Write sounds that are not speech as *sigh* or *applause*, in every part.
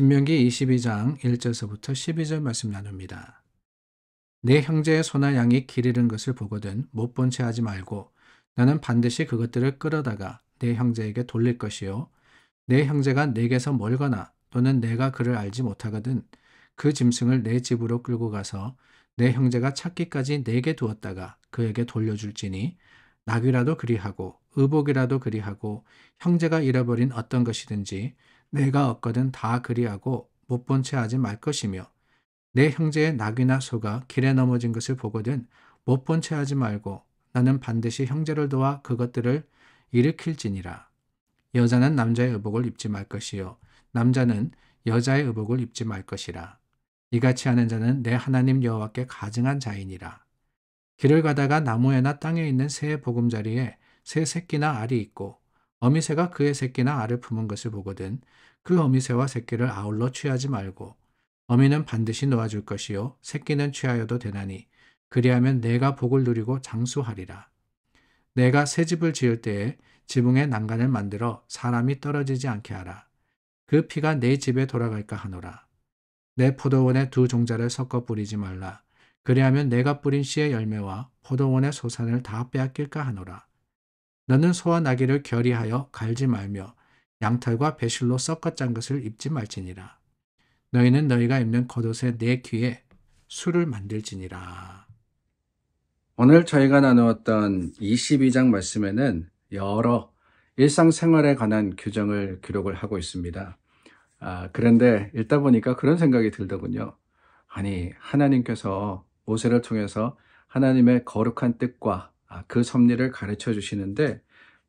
신명기 22장 1절서부터 12절 말씀 나눕니다. 내 형제의 소나 양이 길 잃은 것을 보거든 못 본 채 하지 말고 나는 반드시 그것들을 끌어다가 내 형제에게 돌릴 것이요 내 형제가 내게서 멀거나 또는 내가 그를 알지 못하거든 그 짐승을 내 집으로 끌고 가서 내 형제가 찾기까지 내게 두었다가 그에게 돌려줄지니 낙이라도 그리하고 의복이라도 그리하고 형제가 잃어버린 어떤 것이든지 내가 얻거든 다 그리하고 못 본 채 하지 말 것이며 내 형제의 낙이나 소가 길에 넘어진 것을 보거든 못 본 채 하지 말고 나는 반드시 형제를 도와 그것들을 일으킬지니라. 여자는 남자의 의복을 입지 말 것이요 남자는 여자의 의복을 입지 말 것이라. 이같이 하는 자는 내 하나님 여호와께 가증한 자이니라. 길을 가다가 나무에나 땅에 있는 새의 보금자리에 새 새끼나 알이 있고 어미새가 그의 새끼나 알을 품은 것을 보거든 그 어미새와 새끼를 아울러 취하지 말고 어미는 반드시 놓아줄 것이요 새끼는 취하여도 되나니 그리하면 내가 복을 누리고 장수하리라. 내가 새 집을 지을 때에 지붕에 난간을 만들어 사람이 떨어지지 않게 하라. 그 피가 내 집에 돌아갈까 하노라. 내 포도원에 두 종자를 섞어 뿌리지 말라. 그리하면 내가 뿌린 씨의 열매와 포도원의 소산을 다 빼앗길까 하노라. 너는 소와 나귀를 결의하여 갈지 말며 양털과 배실로 섞어 짠 것을 입지 말지니라. 너희는 너희가 입는 겉옷의 내 네 귀에 술을 만들지니라. 오늘 저희가 나누었던 22장 말씀에는 여러 일상생활에 관한 규정을 기록을 하고 있습니다. 아, 그런데 읽다 보니까 그런 생각이 들더군요. 아니, 하나님께서 모세를 통해서 하나님의 거룩한 뜻과 아, 그 섭리를 가르쳐 주시는데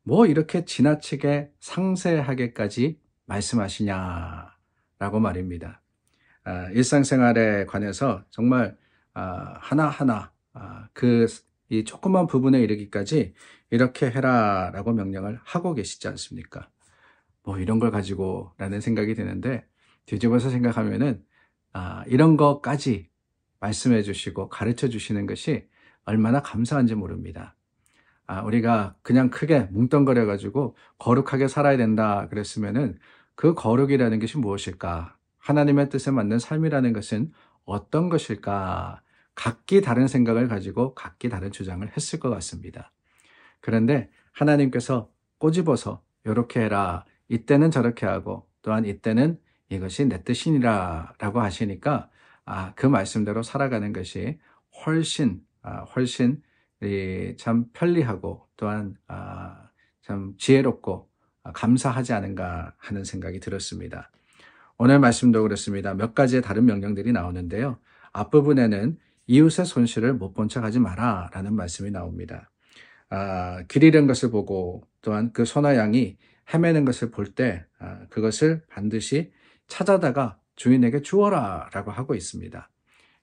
뭐 이렇게 지나치게 상세하게까지 말씀하시냐라고 말입니다. 아, 일상생활에 관해서 정말 아, 하나하나 그이 조그만 부분에 이르기까지 이렇게 해라라고 명령을 하고 계시지 않습니까? 뭐 이런 걸 가지고라는 생각이 드는데 뒤집어서 생각하면은 이런 것까지 말씀해 주시고 가르쳐 주시는 것이 얼마나 감사한지 모릅니다. 아, 우리가 그냥 크게 뭉뚱거려 가지고 거룩하게 살아야 된다 그랬으면은 그 거룩이라는 것이 무엇일까? 하나님의 뜻에 맞는 삶이라는 것은 어떤 것일까? 각기 다른 생각을 가지고 각기 다른 주장을 했을 것 같습니다. 그런데 하나님께서 꼬집어서 이렇게 해라. 이때는 저렇게 하고 또한 이때는 이것이 내 뜻이니라 라고 하시니까 아, 그 말씀대로 살아가는 것이 훨씬 아, 훨씬 참 편리하고 또한 아, 참 지혜롭고 아, 감사하지 않은가 하는 생각이 들었습니다. 오늘 말씀도 그렇습니다. 몇 가지의 다른 명령들이 나오는데요. 앞부분에는 이웃의 손실을 못 본 척하지 마라 라는 말씀이 나옵니다. 아, 길 잃은 것을 보고 또한 그 소나 양이 헤매는 것을 볼때 아, 그것을 반드시 찾아다가 주인에게 주어라 라고 하고 있습니다.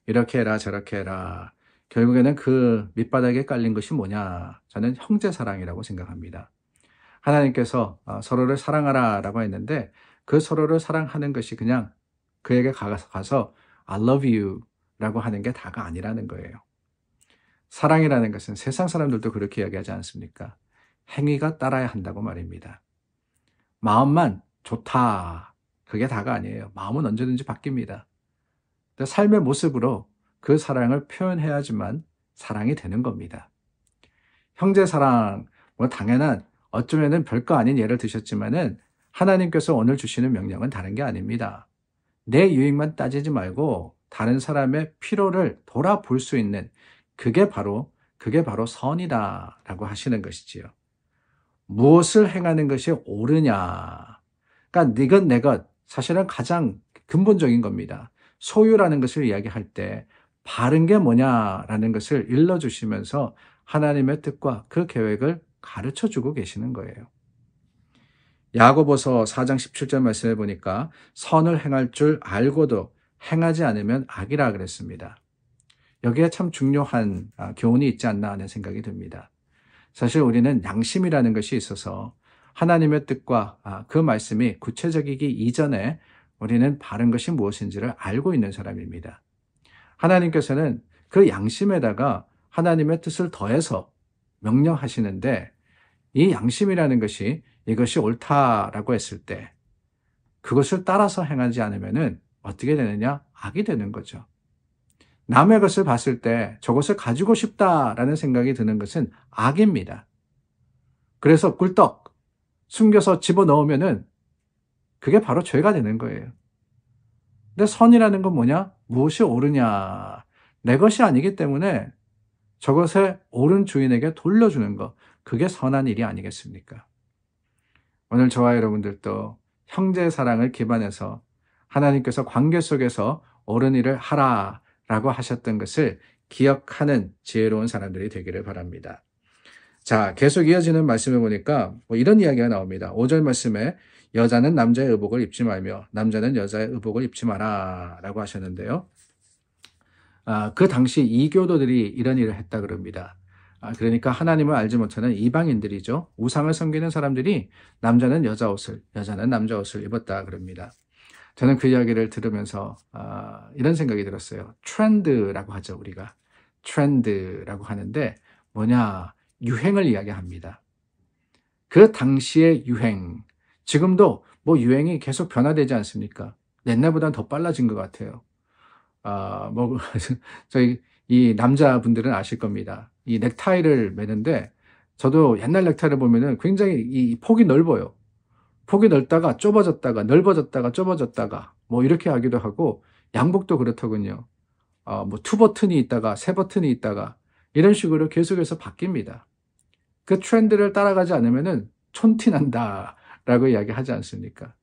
이렇게 해라 저렇게 해라 결국에는 그 밑바닥에 깔린 것이 뭐냐? 저는 형제 사랑이라고 생각합니다. 하나님께서 어, 서로를 사랑하라 라고 했는데 그 서로를 사랑하는 것이 그냥 그에게 가서 I love you 라고 하는 게 다가 아니라는 거예요. 사랑이라는 것은 세상 사람들도 그렇게 이야기하지 않습니까? 행위가 따라야 한다고 말입니다. 마음만 좋다. 그게 다가 아니에요. 마음은 언제든지 바뀝니다. 삶의 모습으로 그 사랑을 표현해야지만 사랑이 되는 겁니다. 형제 사랑, 뭐 당연한 어쩌면 별거 아닌 예를 드셨지만은 하나님께서 오늘 주시는 명령은 다른 게 아닙니다. 내 유익만 따지지 말고 다른 사람의 피로를 돌아볼 수 있는 그게 바로 그게 바로 선이다라고 하시는 것이지요. 무엇을 행하는 것이 옳으냐. 그러니까 네것 내것 사실은 가장 근본적인 겁니다. 소유라는 것을 이야기할 때 바른 게 뭐냐라는 것을 일러주시면서 하나님의 뜻과 그 계획을 가르쳐 주고 계시는 거예요. 야고보서 4장 17절 말씀해 보니까 선을 행할 줄 알고도 행하지 않으면 악이라 그랬습니다. 여기에 참 중요한 아, 교훈이 있지 않나 하는 생각이 듭니다. 사실 우리는 양심이라는 것이 있어서 하나님의 뜻과 아, 그 말씀이 구체적이기 이전에 우리는 바른 것이 무엇인지를 알고 있는 사람입니다. 하나님께서는 그 양심에다가 하나님의 뜻을 더해서 명령하시는데 이 양심이라는 것이 이것이 옳다라고 했을 때 그것을 따라서 행하지 않으면은 어떻게 되느냐? 악이 되는 거죠. 남의 것을 봤을 때 저것을 가지고 싶다라는 생각이 드는 것은 악입니다. 그래서 꿀떡 숨겨서 집어넣으면은 그게 바로 죄가 되는 거예요. 근데 선이라는 건 뭐냐? 무엇이 옳으냐? 내 것이 아니기 때문에 저것을 옳은 주인에게 돌려주는 것. 그게 선한 일이 아니겠습니까? 오늘 저와 여러분들도 형제의 사랑을 기반해서 하나님께서 관계 속에서 옳은 일을 하라 라고 하셨던 것을 기억하는 지혜로운 사람들이 되기를 바랍니다. 자, 계속 이어지는 말씀을 보니까 뭐 이런 이야기가 나옵니다. 5절 말씀에 여자는 남자의 의복을 입지 말며 남자는 여자의 의복을 입지 마라 라고 하셨는데요. 아, 그 당시 이교도들이 이런 일을 했다 그럽니다. 아, 그러니까 하나님을 알지 못하는 이방인들이죠. 우상을 섬기는 사람들이 남자는 여자 옷을, 여자는 남자 옷을 입었다 그럽니다. 저는 그 이야기를 들으면서 아, 이런 생각이 들었어요. 트렌드라고 하죠 우리가 트렌드라고 하는데 뭐냐 유행을 이야기합니다. 그 당시의 유행, 지금도 뭐 유행이 계속 변화되지 않습니까? 옛날보다는 더 빨라진 것 같아요. 아, 뭐, *laughs* 저희 이 남자분들은 아실 겁니다. 이 넥타이를 매는데 저도 옛날 넥타이를 보면은 굉장히 이 폭이 넓어요. 폭이 넓다가 좁아졌다가 넓어졌다가 좁아졌다가 뭐 이렇게 하기도 하고 양복도 그렇더군요. 어, 아, 뭐투 버튼이 있다가 세 버튼이 있다가 이런 식으로 계속해서 바뀝니다. 그 트렌드를 따라가지 않으면은 촌티 난다 라고 이야기하지 않습니까?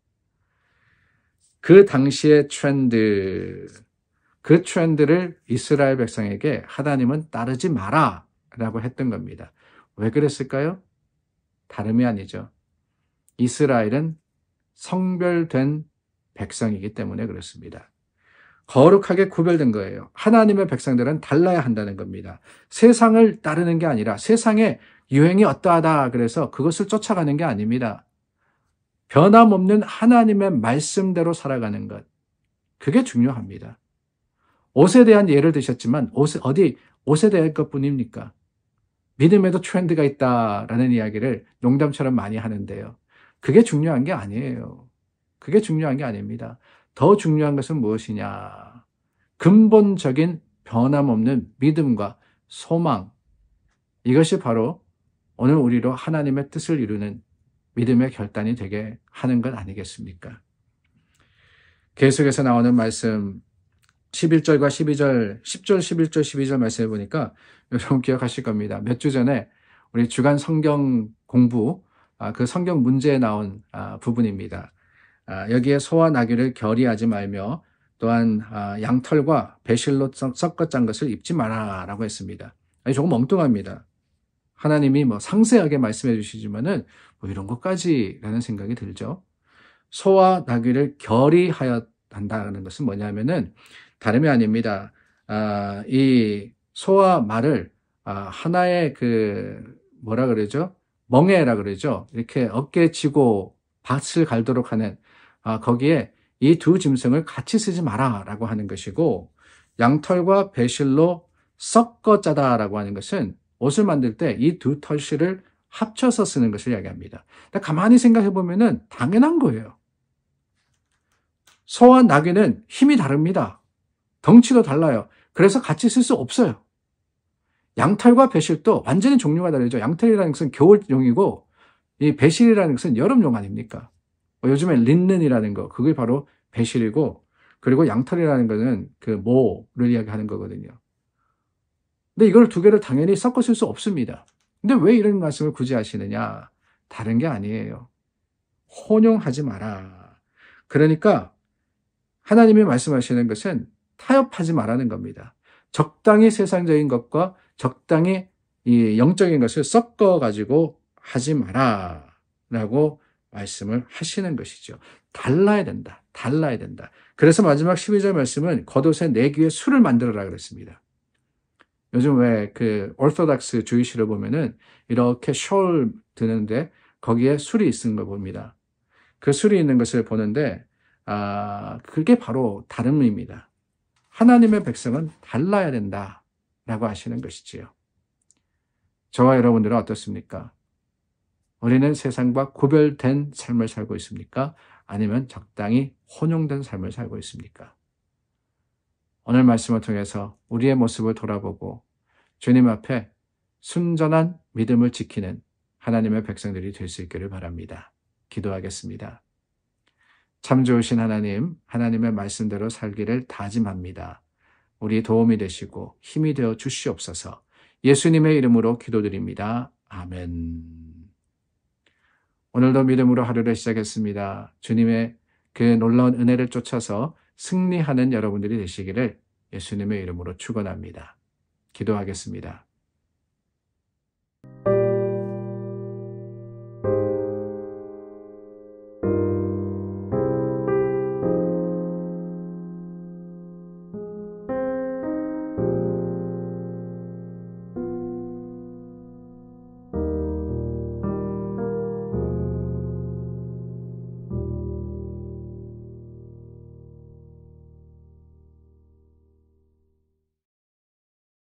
그 당시의 트렌드, 그 트렌드를 이스라엘 백성에게 하나님은 따르지 마라 라고 했던 겁니다. 왜 그랬을까요? 다름이 아니죠. 이스라엘은 성별된 백성이기 때문에 그렇습니다. 거룩하게 구별된 거예요. 하나님의 백성들은 달라야 한다는 겁니다. 세상을 따르는 게 아니라 세상의 유행이 어떠하다 그래서 그것을 쫓아가는 게 아닙니다. 변함없는 하나님의 말씀대로 살아가는 것. 그게 중요합니다. 옷에 대한 예를 드셨지만, 옷, 어디, 옷에 대할 것 뿐입니까? 믿음에도 트렌드가 있다라는 이야기를 농담처럼 많이 하는데요. 그게 중요한 게 아니에요. 그게 중요한 게 아닙니다. 더 중요한 것은 무엇이냐? 근본적인 변함없는 믿음과 소망. 이것이 바로 오늘 우리로 하나님의 뜻을 이루는 믿음의 결단이 되게 하는 것 아니겠습니까? 계속해서 나오는 말씀 11절과 12절, 10절, 11절, 12절 말씀해 보니까 여러분 기억하실 겁니다. 몇 주 전에 우리 주간 성경 공부, 아, 그 성경 문제에 나온 아, 부분입니다. 아, 여기에 소와 나귀를 결의하지 말며 또한 양털과 배실로 섞어 짠 것을 입지 마라 라고 했습니다. 조금 엉뚱합니다. 하나님이 뭐 상세하게 말씀해 주시지만은 뭐 이런 것까지라는 생각이 들죠. 소와 나귀를 결의하여 한다는 것은 뭐냐면은 다름이 아닙니다. 아, 이 소와 말을 아, 하나의 그 뭐라 그러죠? 멍에라 그러죠. 이렇게 어깨 치고 밭을 갈도록 하는 아, 거기에 이 두 짐승을 같이 쓰지 마라라고 하는 것이고 양털과 배실로 섞어 짜다라고 하는 것은 옷을 만들 때 이 두 털실을 합쳐서 쓰는 것을 이야기합니다. 가만히 생각해 보면 당연한 거예요. 소와 낙에는 힘이 다릅니다. 덩치도 달라요. 그래서 같이 쓸 수 없어요. 양털과 배실도 완전히 종류가 다르죠. 양털이라는 것은 겨울용이고 이 배실이라는 것은 여름용 아닙니까? 뭐 요즘에 린넨이라는 거 그게 바로 배실이고 그리고 양털이라는 것은 그 모를 이야기하는 거거든요. 근데 이걸 두 개를 당연히 섞어 쓸 수 없습니다. 근데 왜 이런 말씀을 굳이 하시느냐? 다른 게 아니에요. 혼용하지 마라. 그러니까 하나님이 말씀하시는 것은 타협하지 말라는 겁니다. 적당히 세상적인 것과 적당히 영적인 것을 섞어 가지고 하지 마라라고 말씀을 하시는 것이죠. 달라야 된다. 달라야 된다. 그래서 마지막 12절 말씀은 겉옷에 내 귀에 술을 만들어라 그랬습니다. 요즘 왜그 올토닥스 주의시를 보면은 이렇게 숄 드는데 거기에 술이 있는 걸 봅니다. 그 술이 있는 것을 보는데 아 그게 바로 다름입니다. 하나님의 백성은 달라야 된다라고 하시는 것이지요. 저와 여러분들은 어떻습니까? 우리는 세상과 구별된 삶을 살고 있습니까? 아니면 적당히 혼용된 삶을 살고 있습니까? 오늘 말씀을 통해서 우리의 모습을 돌아보고 주님 앞에 순전한 믿음을 지키는 하나님의 백성들이 될 수 있기를 바랍니다. 기도하겠습니다. 참 좋으신 하나님, 하나님의 말씀대로 살기를 다짐합니다. 우리 도움이 되시고 힘이 되어 주시옵소서. 예수님의 이름으로 기도드립니다. 아멘. 오늘도 믿음으로 하루를 시작했습니다. 주님의 그 놀라운 은혜를 쫓아서 승리하는 여러분들이 되시기를 예수님의 이름으로 축원합니다. 기도하겠습니다.